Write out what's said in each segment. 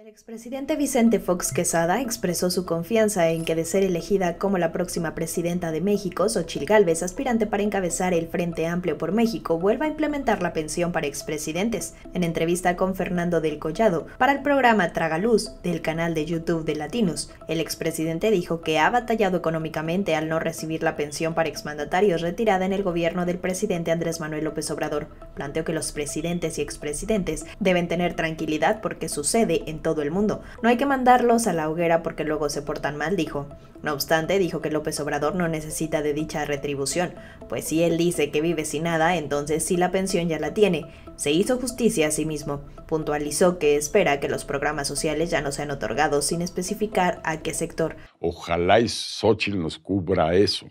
El expresidente Vicente Fox Quesada expresó su confianza en que de ser elegida como la próxima presidenta de México, Sochil Gálvez, aspirante para encabezar el Frente Amplio por México, vuelva a implementar la pensión para expresidentes. En entrevista con Fernando del Collado para el programa Tragaluz del canal de YouTube de Latinos, el expresidente dijo que ha batallado económicamente al no recibir la pensión para exmandatarios retirada en el gobierno del presidente Andrés Manuel López Obrador. Planteó que los presidentes y expresidentes deben tener tranquilidad porque sucede en todo el mundo. No hay que mandarlos a la hoguera porque luego se portan mal, dijo. No obstante, dijo que López Obrador no necesita de dicha retribución, pues si él dice que vive sin nada, entonces sí la pensión ya la tiene. Se hizo justicia a sí mismo. Puntualizó que espera que los programas sociales ya no sean otorgados sin especificar a qué sector. Ojalá y nos cubra eso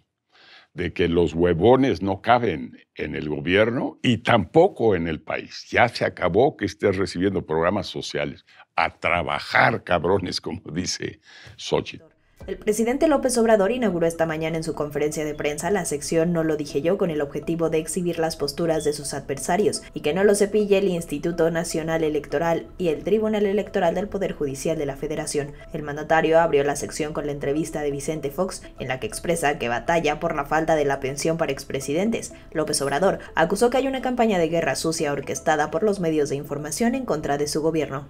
de que los huevones no caben en el gobierno y tampoco en el país. Ya se acabó que estés recibiendo programas sociales. A trabajar, cabrones, como dice Xochitl. El presidente López Obrador inauguró esta mañana en su conferencia de prensa la sección No lo dije yo con el objetivo de exhibir las posturas de sus adversarios y que no lo cepille el Instituto Nacional Electoral y el Tribunal Electoral del Poder Judicial de la Federación. El mandatario abrió la sección con la entrevista de Vicente Fox en la que expresa que batalla por la falta de la pensión para expresidentes. López Obrador acusó que hay una campaña de guerra sucia orquestada por los medios de información en contra de su gobierno.